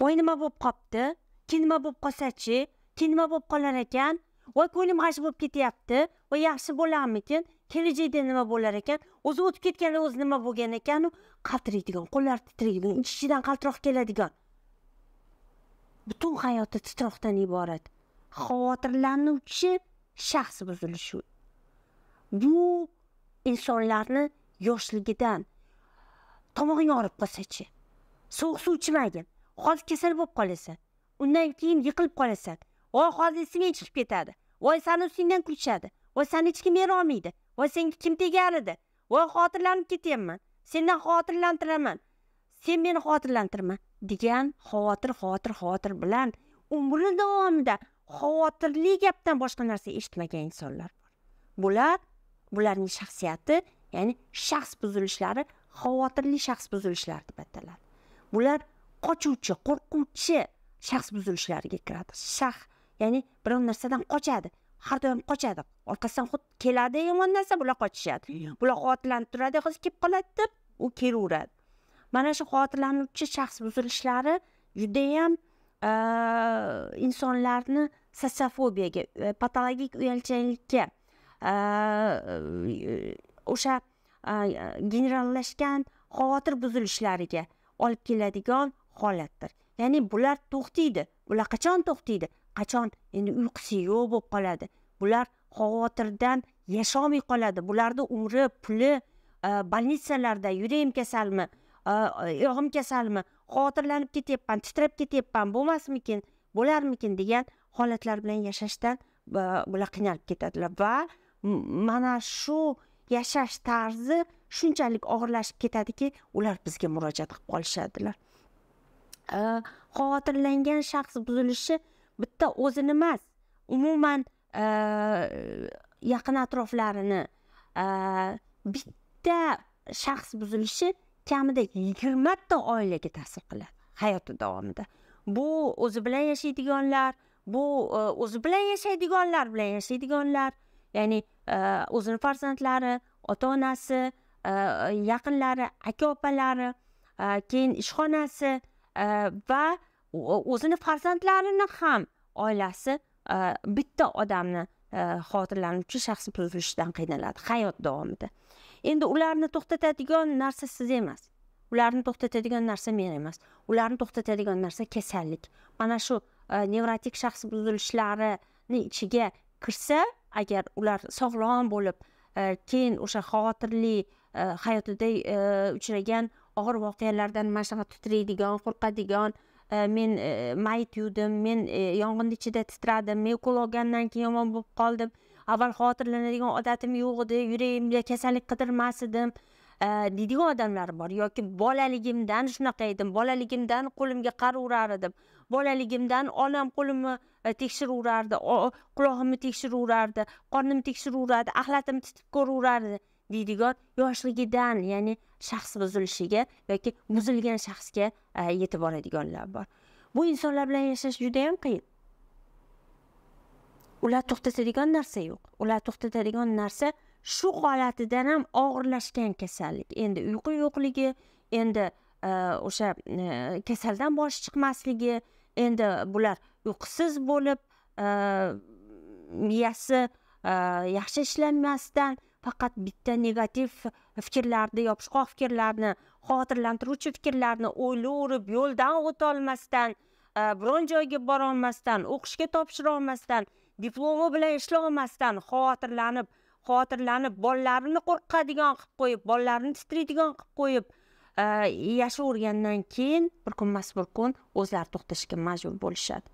voy nima bo'lib qolibdi keyin nima bo'lib qolsachi keyin nima bo'lib qolar ekan voy ko'nglim g'ash bo'lib ketyapti voy yaxshi bo'larmikin kelajakda nima bo'lar ekan o'zi o'tib ketganda o'zi nima bo'lgan ekanu qaltiraydigan qo'llari titraydigan ich ichidan qaltiroq keladigan butun hayoti titroqdan iborat xavotirlanuvchi shaxs buzilishi bu insonlarni yoshligidan tomog'ing yorib qolsachi sovuq suv ichmagin hozir kasal bo'lib qolasan undan keyin yiqilib qolasan voy hozir esingdan chiqib ketadi voy sani ustingdan kulishadi voy sani hech kim yera olmaydi voy senga kim tegar edi voy xotirlanib ketyapman sendan xotirlantiraman sen meni xotirlantirma degan xavotir xavotir xavotir bilan umri davomida xavotirli gapdan boshqa narsa eshitmagan insonlar bor bular bularning shaxsiyati ya'ni shaxs buzilishlari xavotirli shaxs buzilishlari deb ataladi bular qochuvchi qo'rquvchi shaxs buzilishlariga kiradi shah ya'ni biror narsadan qochadi har doim qochadi orqasidan xuddi keladi yomon narsa bular qochishadi bular xavotirlanib turadi hozir kelib qoladi deb u kelaveradi mana shu xavotirlanuvchi shaxs buzilishlari judayam insonlarni sossiofobiyaga patologik uyalchanlikka o'sha generallashgan xavotir buzilishlariga olib keladigan holatdir ya'ni bular to'xtaydi ular qachon to'xtaydi qachon endi uyqusi yo'q bo'lib qoladi bular xavotirdan yasholmay qoladi bularni umri puli e, bolnitsalarda yuragim kasalmi oyog'im e, e, kasalmi xavotirlanib ketyapman titrab ketyapman bo'lmasmikin bo'larmikin degan holatlar bilan yashashdan bular qiynalib ketadilar va mana shu yashash tarzi shunchalik og'irlashib ketadiki ular bizga murojaat qilib qolishadilar Э, xavotirlangan shaxs buzilishi bitta o'zini emas umuman e, yaqin atroflarini e, bitta shaxs buzilishi kamida yigirmata oilaga ta'sir qiladi hayoti davomida bu o'zi bilan yashaydiganlar bu e, o'zi bilan yashaydiganlar bilan yashaydiganlar ya'ni o'zini farzandlari ota onasi yaqinlari aka opalari keyin ishxonasi Э, va o'zini farzandlarini ham oilasi e, bitta odamni e, xotirlanuvchi shaxs buzilishidan qiynaladi hayot davomida endi ularni to'xtatadigan narsa siz emas ularni to'xtatadigan narsa men emas ularni to'xtatadigan narsa kasallik mana shu e, nevrotik shaxs buzilishlarini ichiga kirsa agar ular sog'lom bo'lib keyin o'sha xavotirli hayotida uchragan og'ir voqealardan mana shunaqa titraydigan qo'rqadigan e, men e, mayit yuvdim men e, yong'inni ichida titradim men ukol olgandan keyin yomon bo'lib qoldim avval xotirlanadigan odatim yo'q edi yuragimga kasallik qidirmas edim deydigan odamlar bor yoki bolaligimdan shunaqa edim bolaligimdan qo'limga qari urar edim bolaligimdan onam qo'limni tekshiraverardi qulog'imni tekshiraverardi qornimni tekshiraverardi axlatimni titib ko'raverardi deydigan yoshligidan ya'ni shaxs buzilishiga yoki buzilgan shaxsga yetib e, boradiganlar bor bu insonlar bilan yashash juda yam qiyin ular to'xtatadigan narsa yo'q ular to'xtatadigan narsa shu holatidan ham og'irlashgan kasallik endi uyqu yo'qligi endi e, o'sha e, kasaldan boshi chiqmasligi endi bular uyqusiz bo'lib miyasi yaxshi ishlamasdan faqat bitta negativ fikrlarni yopishqoq fikrlarni xavotirlantiruvchi fikrlarni o'ylayverib yo'ldan o'tolmasdan e, biron joyga borolmasdan o'qishga topshira olmasdan diplomi bilan ishlolmasdan xavotirlanib xavotirlanib bolalarini qo'rqadigan qilib qo'yib bolalarini titraydigan qilib qo'yib e, yashayvergandan keyin bir kunmas bir kun o'zlari to'xtashga majbur bo'lishadi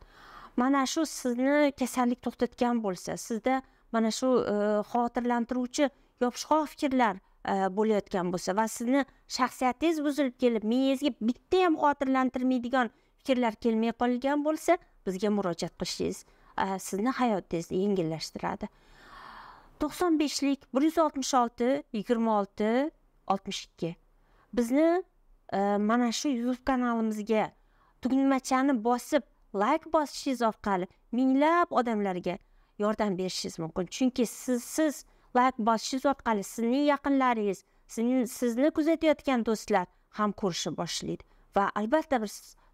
mana shu sizni kasallik to'xtatgan bo'lsa sizda mana shu e, xavotirlantiruvchi yopishqoq fikrlar e, bo'layotgan bo'lsa va sizni shaxsiyatingiz buzilib kelib miyangizga bitta ham xotirlantirmaydigan fikrlar kelmay qolgan bo'lsa bizga murojaat qilishingiz e, sizni hayotingizni yengillashtiradi to'qson beshlik bir yuz oltmish olti yigirma olti oltmish ikki bizni e, mana shu youtube kanalimizga tugunmachani bosib layk bosishingiz orqali minglab odamlarga yordam berishingiz mumkin chunki sizsiz siz va bosishingiz orqali sizning yaqinlaringiz sizni, sizni kuzatayotgan do'stlar ham ko'rishni boshlaydi va albatta bir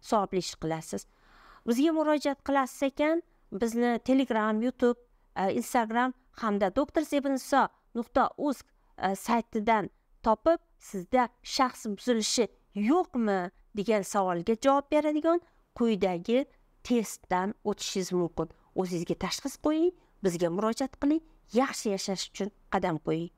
savobli ish qilasiz bizga murojaat qilasiz ekan bizni telegram youtube e, instagram hamda doktor sebinso nuqta uz e, saytidan topib sizda shaxs buzilishi yo'qmi degan savolga javob beradigan quyidagi testdan o'tishingiz mumkin o'zingizga tashxis qo'ying bizga murojaat qiling yaxshi yashash uchun qadam qo'ying